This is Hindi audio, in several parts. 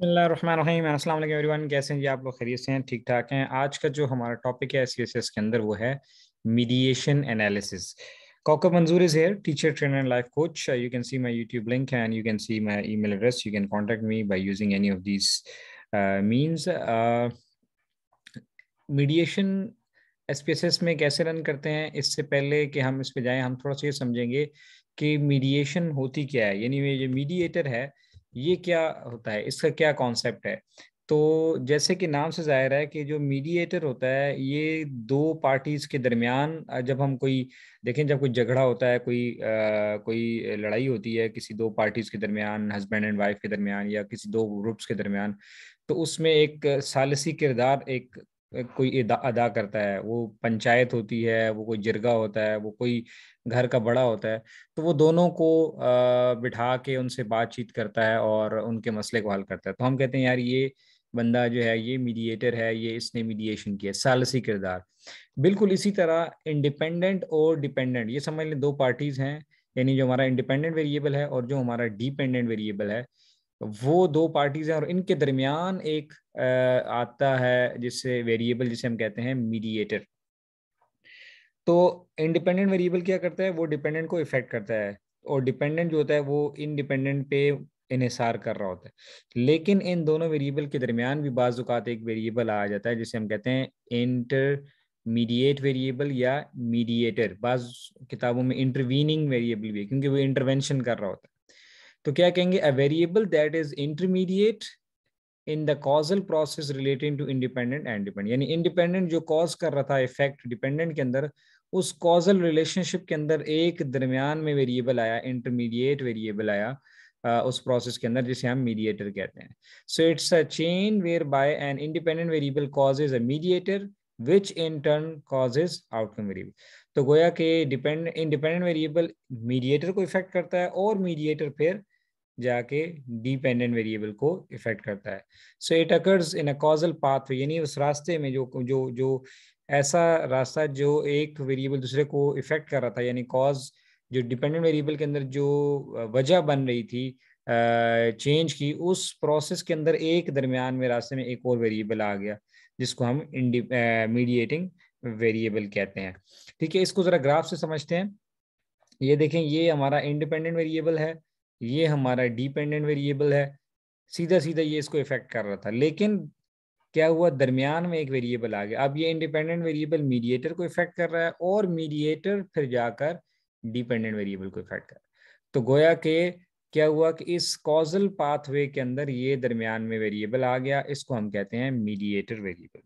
अस्सलाम वालेकुम एवरीवन कैसे हैं जी आप लोग खरीद से हैं ठीक ठाक हैं आज का जो हमारा टॉपिक है एस के अंदर वो है मीडिएशन एनालिसिस कॉकर Manzoor is here teacher trainer and life coach you can see my YouTube link and you can see my email address you can contact me by using any of this means mediation एस में कैसे रन करते हैं इससे पहले कि हम इस पर जाएँ हम थोड़ा सा ये समझेंगे कि मीडिएशन होती क्या है यानी ये जो मीडिएटर है ये क्या होता है इसका क्या कॉन्सेप्ट है तो जैसे कि नाम से जाहिर है कि जो मीडिएटर होता है ये दो पार्टीज के दरमियान जब हम कोई देखें जब कोई झगड़ा होता है कोई आ, कोई लड़ाई होती है किसी दो पार्टीज के दरमियान हस्बैंड एंड वाइफ के दरमियान या किसी दो ग्रुप्स के दरमियान तो उसमें एक सालसी किरदार एक कोई अदा, करता है वो पंचायत होती है वो कोई जिरगा होता है वो कोई घर का बड़ा होता है तो वो दोनों को बिठा के उनसे बातचीत करता है और उनके मसले को हल करता है तो हम कहते हैं यार ये बंदा जो है ये मीडिएटर है ये इसने मीडिएशन किया सालसी किरदार बिल्कुल इसी तरह इंडिपेंडेंट और डिपेंडेंट ये समझ लें दो पार्टीज हैं यानी जो हमारा इंडिपेंडेंट वेरिएबल है और जो हमारा डिपेंडेंट वेरिएबल है वो दो पार्टीज हैं और इनके दरमियान एक आता है जिसे वेरिएबल जिसे हम कहते हैं मीडिएटर तो इंडिपेंडेंट वेरिएबल क्या करता है वो डिपेंडेंट को इफेक्ट करता है और डिपेंडेंट जो होता है वो इनडिपेंडेंट पे इसार कर रहा होता है लेकिन इन दोनों वेरिएबल के दरमियान भी बाज़ात एक वेरिएबल आ जाता है जिसे हम कहते हैं इंटर मीडिएट वेरिएबल या मीडिएटर बाज़ किताबों में इंटरवीनिंग वेरिएबल भी है क्योंकि वो इंटरवेंशन कर रहा होता है तो क्या कहेंगे a variable that is intermediate in the causal process relating to independent and dependent यानी इंडिपेंडेंट जो कॉज कर रहा था इफेक्ट डिपेंडेंट के अंदर उस कॉजल रिलेशनशिप के अंदर एक दरमियान में वेरिएबल आया इंटरमीडिएट वेरिएबल आया उस प्रोसेस के अंदर जिसे हम मीडिएटर कहते हैं so it's a chain whereby an independent variable causes a mediator which in turn causes outcome variable तो गोया के डिपेंड इंडिपेंडेंट वेरिएबल मीडिएटर को इफेक्ट करता है और मीडिएटर फिर जाके डिपेंडेंट वेरिएबल को इफेक्ट करता है so it occurs in a causal pathway यानी उस रास्ते में जो जो जो ऐसा रास्ता जो एक वेरिएबल दूसरे को इफेक्ट कर रहा था यानी कॉज जो डिपेंडेंट वेरिएबल के अंदर जो वजह बन रही थी चेंज की उस प्रोसेस के अंदर एक दरमियान में रास्ते में एक और वेरिएबल आ गया जिसको हम मीडिएटिंग वेरिएबल कहते हैं ठीक है इसको ज़रा ग्राफ से समझते हैं ये देखें ये हमारा इंडिपेंडेंट वेरिएबल है ये हमारा डिपेंडेंट वेरिएबल है सीधा सीधा ये इसको इफेक्ट कर रहा था लेकिन क्या हुआ दरमियान में एक वेरिएबल आ गया अब ये इंडिपेंडेंट वेरिएबल मीडिएटर को इफेक्ट कर रहा है और मीडिएटर फिर जाकर डिपेंडेंट वेरिएबल को इफेक्ट कर रहा है तो गोया के क्या हुआ कि इस कॉजल पाथवे के अंदर ये दरमियान में वेरिएबल आ गया इसको हम कहते हैं मीडिएटर वेरिएबल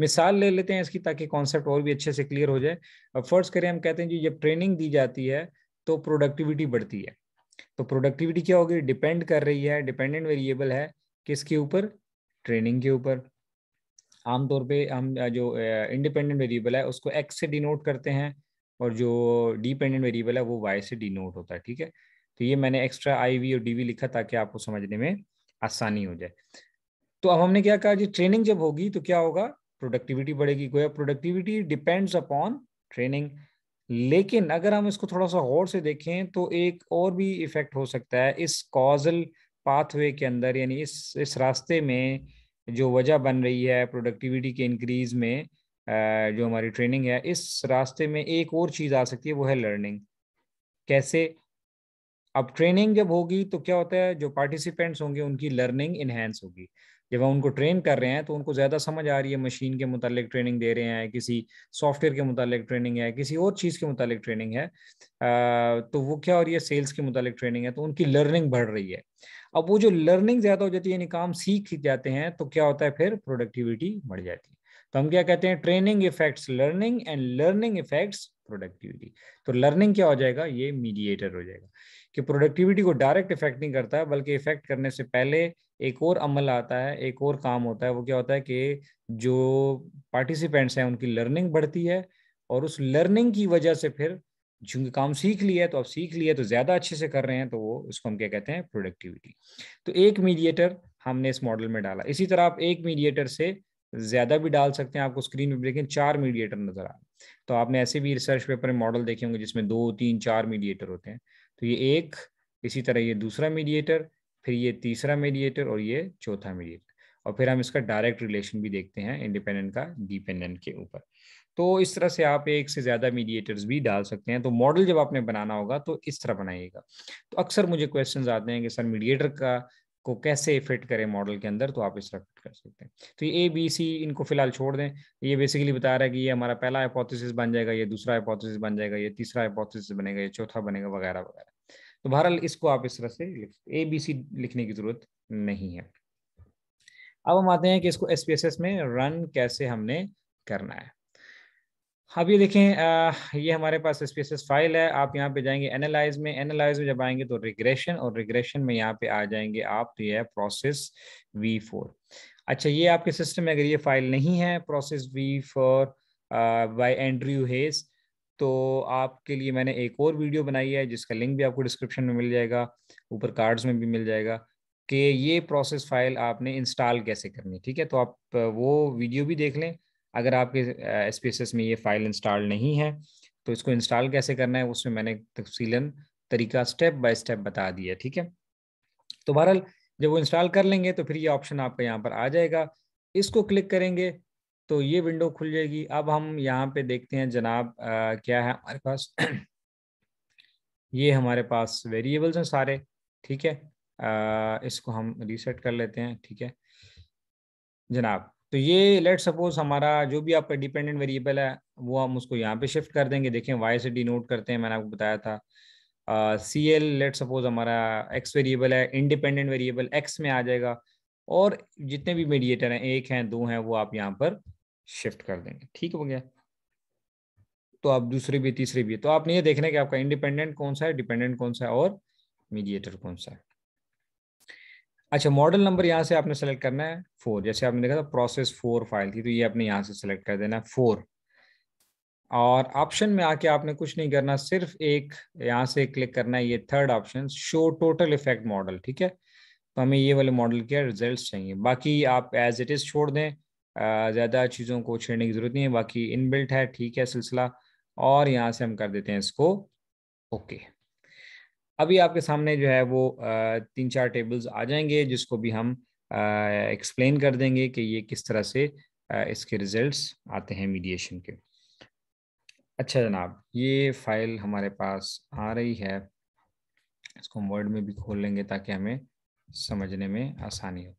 मिसाल ले लेते हैं इसकी ताकि कॉन्सेप्ट और भी अच्छे से क्लियर हो जाए अब फर्स्ट करें हम कहते हैं जो जब ट्रेनिंग दी जाती है तो प्रोडक्टिविटी बढ़ती है तो प्रोडक्टिविटी क्या होगी डिपेंड कर रही है डिपेंडेंट वेरिएबल है किसके ऊपर ट्रेनिंग के ऊपर आमतौर पे हम जो इंडिपेंडेंट वेरिएबल है उसको एक्स से डिनोट करते हैं और जो डिपेंडेंट वेरिएबल है वो वाई से डिनोट होता है ठीक है तो ये मैंने एक्स्ट्रा आई वी और डी वी लिखा ताकि आपको समझने में आसानी हो जाए तो अब हमने क्या कहा जी ट्रेनिंग जब होगी तो क्या होगा प्रोडक्टिविटी बढ़ेगी गोया प्रोडक्टिविटी डिपेंड्स अपॉन ट्रेनिंग लेकिन अगर हम इसको थोड़ा सा गौर से देखें तो एक और भी इफेक्ट हो सकता है इस कॉजल पाथवे के अंदर यानी इस इस रास्ते में जो वजह बन रही है प्रोडक्टिविटी के इंक्रीज में जो हमारी ट्रेनिंग है इस रास्ते में एक और चीज़ आ सकती है वो है लर्निंग कैसे अब ट्रेनिंग जब होगी तो क्या होता है जो पार्टिसिपेंट्स होंगे उनकी लर्निंग इनहेंस होगी जब हम उनको ट्रेन कर रहे हैं तो उनको ज़्यादा समझ आ रही है मशीन के मुतालिक ट्रेनिंग दे रहे हैं किसी सॉफ्टवेयर के मुतालिक ट्रेनिंग है किसी और चीज़ के मुतालिक ट्रेनिंग है तो वो क्या हो रही है सेल्स के मुतालिक ट्रेनिंग है तो उनकी लर्निंग बढ़ रही है अब वो जो लर्निंग ज़्यादा हो जाती है यानी काम सीख जाते हैं तो क्या होता है फिर प्रोडक्टिविटी बढ़ जाती है तो हम क्या कहते हैं training effects learning and learning effects productivity तो लर्निंग क्या हो जाएगा ये मीडिएटर हो जाएगा कि प्रोडक्टिविटी को डायरेक्ट इफेक्ट नहीं करता बल्कि इफेक्ट करने से पहले एक और अमल आता है एक और काम होता है वो क्या होता है कि जो पार्टिसिपेंट्स हैं उनकी लर्निंग बढ़ती है और उस लर्निंग की वजह से फिर चूंकि काम सीख लिया है तो आप सीख लिया तो ज़्यादा अच्छे से कर रहे हैं तो वो उसको हम क्या कहते हैं प्रोडक्टिविटी तो एक मीडिएटर हमने इस मॉडल में डाला इसी तरह आप एक मीडिएटर से ज़्यादा भी डाल सकते हैं आपको स्क्रीन पर देखें चार मीडिएटर नज़र आ तो आपने ऐसे भी रिसर्च पेपर में मॉडल देखे होंगे जिसमें दो तीन चार मीडिएटर होते हैं तो ये एक इसी तरह ये दूसरा मीडिएटर फिर ये तीसरा मीडिएटर और ये चौथा मीडिएटर और फिर हम इसका डायरेक्ट रिलेशन भी देखते हैं इंडिपेंडेंट का डिपेंडेंट के ऊपर तो इस तरह से आप एक से ज़्यादा मीडिएटर्स भी डाल सकते हैं तो मॉडल जब आपने बनाना होगा तो इस तरह बनाइएगा तो अक्सर मुझे क्वेश्चंस आते हैं कि सर मीडिएटर का को कैसे फिट करें मॉडल के अंदर तो आप इस तरह फिट कर सकते हैं तो ये ए बी सी इनको फिलहाल छोड़ दें ये बेसिकली बता रहा है कि ये हमारा पहला हाइपोथेसिस बन जाएगा ये दूसरा हाइपोथेसिस बन जाएगा ये तीसरा हाइपोथेसिस बनेगा ये चौथा बनेगा वगैरह वगैरह तो बहरहाल इसको आप इस तरह से ए बी सी लिखने की जरूरत नहीं है अब हम आते हैं कि इसको एस में रन कैसे हमने करना है हाँ, अब ये देखें आ, ये हमारे पास स्पेसिस फाइल है आप यहाँ पे जाएंगे एनालाइज में एनालाइज में जब आएंगे तो रिग्रेशन और रिग्रेशन में यहाँ पे आ जाएंगे आप तो ये प्रोसेस वी फोर अच्छा ये आपके सिस्टम में अगर ये फाइल नहीं है process v four by Andrew Hayes तो आपके लिए मैंने एक और वीडियो बनाई है जिसका लिंक भी आपको डिस्क्रिप्शन में मिल जाएगा ऊपर कार्ड्स में भी मिल जाएगा कि ये प्रोसेस फाइल आपने इंस्टॉल कैसे करनी ठीक है तो आप वो वीडियो भी देख लें अगर आपके एस में ये फाइल इंस्टॉल नहीं है तो इसको इंस्टॉल कैसे करना है उसमें मैंने तफसीला तरीका स्टेप बाय स्टेप बता दिया ठीक है तो बहरहाल जब वो इंस्टॉल कर लेंगे तो फिर ये ऑप्शन आपका यहाँ पर आ जाएगा इसको क्लिक करेंगे तो ये विंडो खुल जाएगी अब हम यहाँ पे देखते हैं जनाब आ, क्या है हमारे पास ये हमारे पास वेरिएबल्स हैं सारे ठीक है आ, इसको हम रीसेट कर लेते हैं ठीक है जनाब तो ये लेट सपोज हमारा जो भी आपका डिपेंडेंट वेरिएबल है वो हम उसको यहाँ पे शिफ्ट कर देंगे देखें वाई से डिनोट करते हैं मैंने आपको बताया था सी एल लेट सपोज हमारा एक्स वेरिएबल है इंडिपेंडेंट वेरिएबल एक्स में आ जाएगा और जितने भी मीडिएटर हैं एक हैं दो हैं वो आप यहाँ पर शिफ्ट कर देंगे ठीक हो गया तो आप दूसरे भी तीसरे भी तो आपने ये देखना है कि आपका इंडिपेंडेंट कौन सा है डिपेंडेंट कौन सा है और मीडिएटर कौन सा है अच्छा मॉडल नंबर यहाँ से आपने सेलेक्ट करना है फोर जैसे आपने देखा था प्रोसेस फोर फाइल थी तो ये आपने यहाँ से सेलेक्ट कर देना है फोर और ऑप्शन में आके आपने कुछ नहीं करना सिर्फ एक यहाँ से क्लिक करना है ये third option show total effect model ठीक है तो हमें ये वाले मॉडल के रिजल्ट चाहिए बाकी आप एज इट इज़ छोड़ दें ज़्यादा चीज़ों को छेड़ने की ज़रूरत नहीं है बाकी इनबिल्ट है ठीक है सिलसिला और यहाँ से हम कर देते हैं इसको ओके okay. अभी आपके सामने जो है वो तीन चार टेबल्स आ जाएंगे जिसको भी हम एक्सप्लेन कर देंगे कि ये किस तरह से इसके रिजल्ट्स आते हैं मीडिएशन के अच्छा जनाब ये फाइल हमारे पास आ रही है इसको हम वर्ड में भी खोल लेंगे ताकि हमें समझने में आसानी हो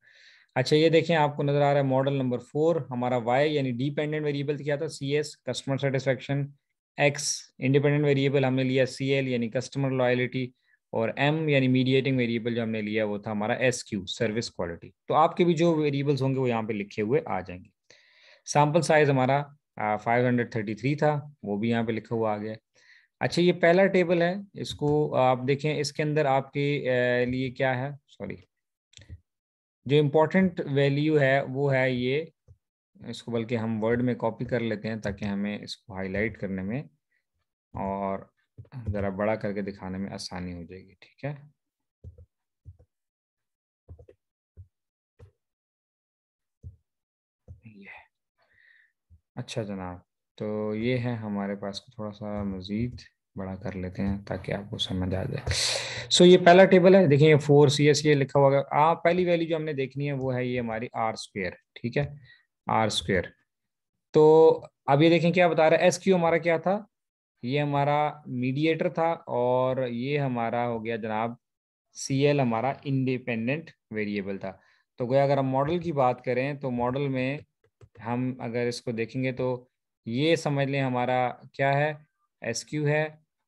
अच्छा ये देखें आपको नजर आ रहा है मॉडल नंबर फोर हमारा वाई यानी डिपेंडेंट वेरिएबल क्या था C S customer satisfaction x independent variable हमने लिया सी एल यानी कस्टमर लॉयलिटी और एम यानी मीडिएटिंग वेरिएबल जो हमने लिया वो था हमारा एस क्यू सर्विस क्वालिटी तो आपके भी जो वेरिएबल्स होंगे वो यहाँ पे लिखे हुए आ जाएंगे सैम्पल साइज हमारा फाइव हंड्रेड थर्टी थ्री था वो भी यहाँ पे लिखा हुआ आ गया अच्छा ये पहला टेबल है इसको आप देखें इसके अंदर आपके लिए क्या है सॉरी जो इम्पोर्टेंट वैल्यू है वो है ये इसको बल्कि हम वर्ड में कॉपी कर लेते हैं ताकि हमें इसको हाईलाइट करने में और જરા બડા કરકે દિખાને મે આસانی હો જાયેગી ઠીક હે યે અચ્છા જનાબ તો યે હે હમારે પાસ કો થોડા સા મઝીદ બડા કર લેતે હે તાકે આપકો સમજ આ જાય સો યે પહેલા ટેબલ હે દેખીએ 4 cs યે લખા ہوا હે આપ પહેલી વેલ્યુ જો હમને દેખની હે વો હે યે હમારી r સ્ક્વેર ઠીક હે r સ્ક્વેર તો અભી યે દેખે કેયા બતા રહા s q અમારો કેયા થા ये हमारा मीडिएटर था और ये हमारा हो गया जनाब सी एल हमारा इंडिपेंडेंट वेरिएबल था तो गया अगर हम मॉडल की बात करें तो मॉडल में हम अगर इसको देखेंगे तो ये समझ लें हमारा क्या है एस क्यू है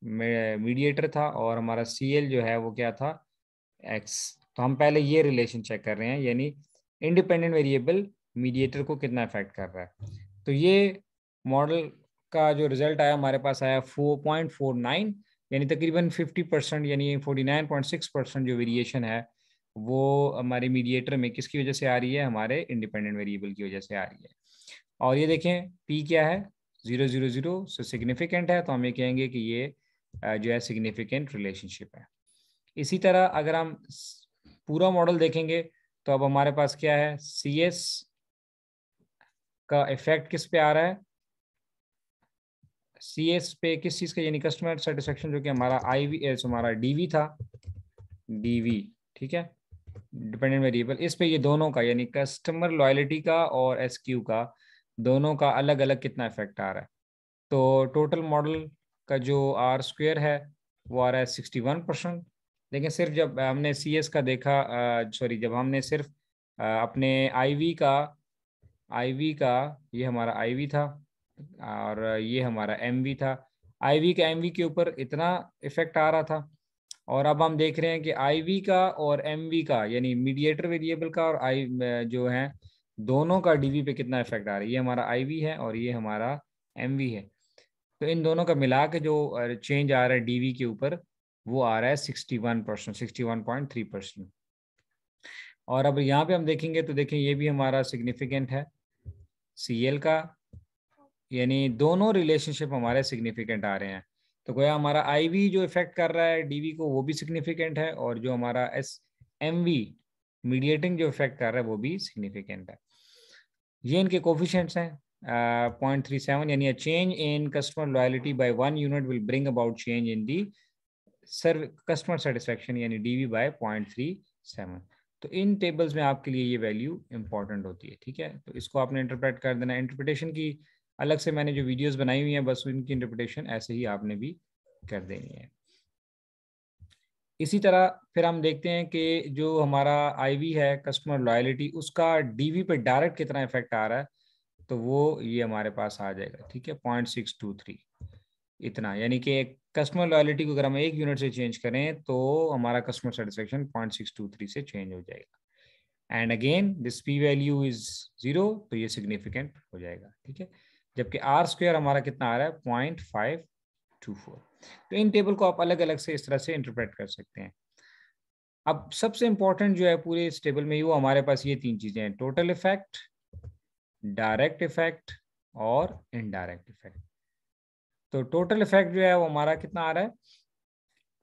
मीडिएटर था और हमारा सी एल जो है वो क्या था एक्स तो हम पहले ये रिलेशन चेक कर रहे हैं यानी इंडिपेंडेंट वेरिएबल मीडिएटर को कितना इफेक्ट कर रहा है तो ये मॉडल का जो रिजल्ट आया हमारे पास आया 4.49 यानी तकरीबन 50 परसेंट यानी 49.6 परसेंट जो वेरिएशन है वो हमारे मीडिएटर में किसकी वजह से आ रही है हमारे इंडिपेंडेंट वेरिएबल की वजह से आ रही है और ये देखें पी क्या है जीरो जीरो जीरो से सिग्निफिकेंट है तो हम ये कहेंगे कि ये जो है सिग्निफिकेंट रिलेशनशिप है इसी तरह अगर हम पूरा मॉडल देखेंगे तो अब हमारे पास क्या है सी का इफेक्ट किस पे आ रहा है सी एस पे किस चीज़ का यानी कस्टमर सेटिस्फेक्शन जो कि हमारा आई वी एस हमारा डी वी था डी वी ठीक है डिपेंडेंट वेरिएबल इस पे ये दोनों का यानी कस्टमर लॉयलिटी का और एस क्यू का दोनों का अलग अलग कितना इफेक्ट आ रहा है तो टोटल मॉडल का जो आर स्क्वेयर है वो आ रहा है सिक्सटी वन परसेंट लेकिन सिर्फ जब हमने सी एस का देखा सॉरी जब हमने सिर्फ आ, अपने आई वी का आई वी का ये हमारा आई वी था और ये हमारा एम था आईवी का एम के ऊपर इतना इफेक्ट आ रहा था और अब हम देख रहे हैं कि आईवी का और एमवी का यानी मीडिएटर वेरिएबल का और आई जो है दोनों का डीवी पे कितना इफेक्ट आ रहा है ये हमारा आईवी है और ये हमारा एमवी है तो इन दोनों का मिला के जो चेंज आ रहा है डीवी के ऊपर वो आ रहा है sixty one percent sixty one point three percent और अब यहाँ पे हम देखेंगे तो देखें ये भी हमारा सिग्निफिकेंट है सी एल का यानी दोनों रिलेशनशिप हमारे सिग्निफिकेंट आ रहे हैं तो गोया हमारा आई जो इफेक्ट कर रहा है डी को वो भी सिग्निफिकेंट है और जो हमारा एस एम वी मीडिएटिंग जो इफेक्ट कर रहा है वो भी सिग्निफिकेंट है ये इनके कोफिशेंट्स हैं पॉइंट थ्री सेवन यानी change in customer loyalty by one unit will bring about change in the serve customer satisfaction यानी D V by point three seven तो इन टेबल्स में आपके लिए ये वैल्यू इंपॉर्टेंट होती है ठीक है तो इसको आपने इंटरप्रेट कर देना इंटरप्रिटेशन की अलग से मैंने जो वीडियोस बनाई हुई हैं बस उनकी इंटरप्रिटेशन ऐसे ही आपने भी कर देनी है इसी तरह फिर हम देखते हैं कि जो हमारा आईवी है कस्टमर लॉयलिटी उसका डीवी पर डायरेक्ट कितना इफेक्ट आ रहा है तो वो ये हमारे पास आ जाएगा ठीक है पॉइंट सिक्स टू थ्री इतना यानी कि कस्टमर लॉयलिटी को अगर हम एक यूनिट से चेंज करें तो हमारा customer satisfaction point six two three से चेंज हो जाएगा and again this P value is zero तो ये सिग्निफिकेंट हो जाएगा ठीक है जबकि आर स्क्वेयर हमारा कितना आ रहा है पॉइंट फाइव टू फोर तो इन टेबल को आप अलग अलग से इस तरह से इंटरप्रेट कर सकते हैं अब सबसे इंपॉर्टेंट जो है पूरे इस टेबल में वो हमारे पास ये तीन चीज़ें हैं टोटल इफेक्ट डायरेक्ट इफेक्ट और इनडायरेक्ट इफेक्ट तो टोटल इफेक्ट जो है वो हमारा कितना आ रहा है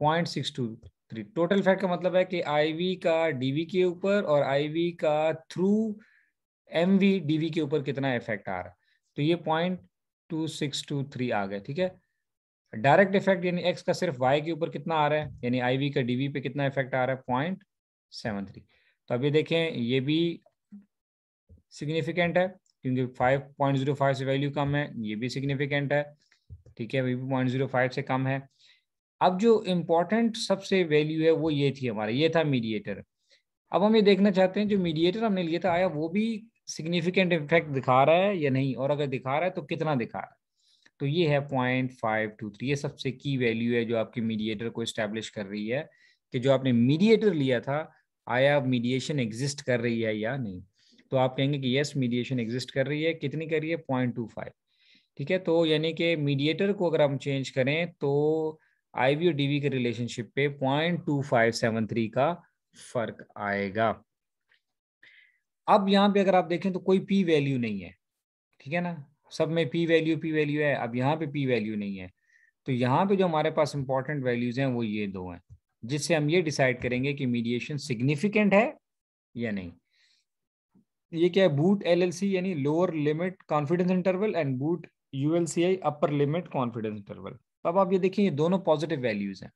point six two three total effect का मतलब है कि आईवी का डीवी के ऊपर और आईवी का थ्रू एमवी डीवी के ऊपर कितना इफेक्ट आ रहा है तो ये point two six two three आ गए ठीक है डायरेक्ट इफेक्ट यानी एक्स का सिर्फ वाई के ऊपर कितना आ रहा है यानी आई का डीवी पे कितना इफेक्ट आ रहा है पॉइंट सेवन थ्री तो अभी देखें ये भी सिग्निफिकेंट है क्योंकि फाइव पॉइंट जीरो फाइव से वैल्यू कम है ये भी सिग्निफिकेंट है ठीक है ये पॉइंट जीरो फाइव से कम है अब जो इम्पोर्टेंट सबसे वैल्यू है वो ये थी हमारा ये था मीडिएटर अब हम ये देखना चाहते हैं जो मीडिएटर हमने लिया था आया वो भी सिग्निफिकेंट इफेक्ट दिखा रहा है या नहीं और अगर दिखा रहा है तो कितना दिखा रहा है तो ये है पॉइंट फाइव टू थ्री ये सबसे की वैल्यू है जो आपके मीडिएटर को इस्टेब्लिश कर रही है कि जो आपने मीडिएटर लिया था आया मीडिएशन एग्जिस्ट कर रही है या नहीं तो आप कहेंगे कि यस मीडिएशन एग्जिस्ट कर रही है कितनी कर रही है पॉइंट टू फाइव ठीक है तो यानी कि मीडिएटर को अगर हम चेंज करें तो आई वी और डी वी के रिलेशनशिप पे point two five seven three का फर्क आएगा अब यहाँ पे अगर आप देखें तो कोई पी वैल्यू नहीं है ठीक है ना सब में पी वैल्यू पी वैल्यू है अब यहाँ पे पी वैल्यू नहीं है तो यहाँ पे जो हमारे पास इंपॉर्टेंट वैल्यूज हैं वो ये दो हैं जिससे हम ये डिसाइड करेंगे कि मीडिएशन सिग्निफिकेंट है या नहीं ये क्या है बूट एलएलसी यानी lower limit confidence interval and boot ULCI upper limit confidence interval अब आप ये देखिए ये दोनों पॉजिटिव वैल्यूज हैं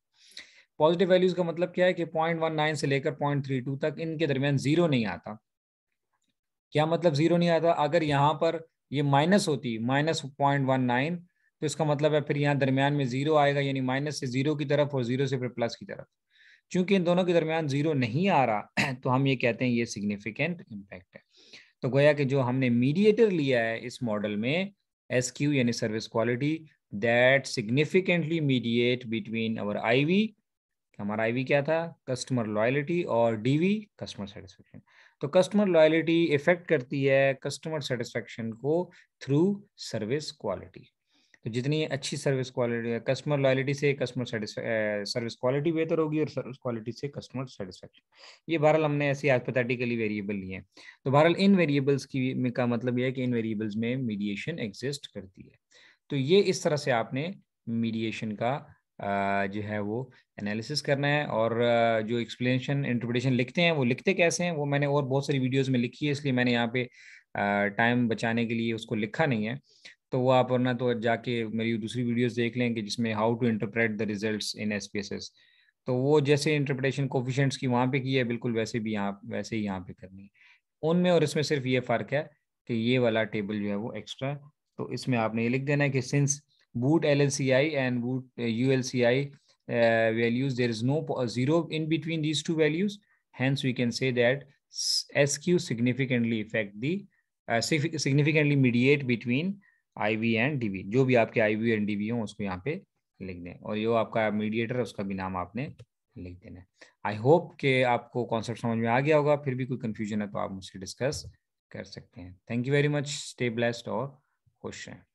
पॉजिटिव वैल्यूज का मतलब क्या है कि 0.19 से लेकर 0.32 तक इनके दरमियान जीरो नहीं आता क्या मतलब जीरो नहीं आता अगर यहाँ पर ये माइनस होती माइनस पॉइंट वन नाइन तो इसका मतलब है फिर यहाँ दरमियान में जीरो आएगा यानी माइनस से जीरो की तरफ और जीरो से फिर प्लस की तरफ चूंकि इन दोनों के दरमियान जीरो नहीं आ रहा तो हम ये कहते हैं ये सिग्निफिकेंट इम्पैक्ट है तो गोया कि जो हमने मीडिएटर लिया है इस मॉडल में एस क्यू यानी service quality that significantly mediate between our I हमारा आईवी क्या था कस्टमर लॉयलिटी और डीवी कस्टमर सेटिस्फेक्शन तो कस्टमर लॉयलिटी इफेक्ट करती है कस्टमर सेटिस्फेक्शन को थ्रू सर्विस क्वालिटी तो जितनी अच्छी सर्विस क्वालिटी कस्टमर लॉयलिटी से कस्टमर सर्विस क्वालिटी बेहतर होगी और सर्विस क्वालिटी से कस्टमर सेटिस्फेक्शन ये बहरहाल हमने ऐसे एस्पेथेटिकली वेरिएबल लिए हैं तो बहरहाल इन वेरिएबल्स की का मतलब यह है कि इन वेरिएबल्स में मीडिएशन एग्जिस्ट करती है तो ये इस तरह से आपने मीडिएशन का जो है वो एनालिसिस करना है और जो एक्सप्लेनेशन इंटरप्रिटेशन लिखते हैं वो लिखते कैसे हैं वो मैंने और बहुत सारी वीडियोस में लिखी है इसलिए मैंने यहाँ पे टाइम बचाने के लिए उसको लिखा नहीं है तो वो आप वरना तो जाके मेरी दूसरी वीडियोस देख लें कि जिसमें how to interpret the results in S तो वो जैसे इंटरप्रिटेशन कोफिशेंट्स की वहाँ पे की है बिल्कुल वैसे भी यहाँ वैसे ही यहाँ पे करनी है उनमें और इसमें सिर्फ ये फ़र्क है कि ये वाला टेबल जो है वो एक्स्ट्रा तो इसमें आपने ये लिख देना है कि since boot LLCI and boot uh, ULCI uh, values, there is no zero in between these two values. Hence, we can say that SQ significantly affect the uh, significantly mediate between IV and and D जो भी आपके आई वी एंड डी हो उसको यहाँ पे लिख दें और जो आपका मीडिएटर है उसका भी नाम आपने लिख देना है आई होप के आपको कॉन्सेप्ट समझ में आ गया होगा फिर भी कोई कंफ्यूजन है तो आप मुझसे डिस्कस कर सकते हैं thank you very much stay blessed और खुश हैं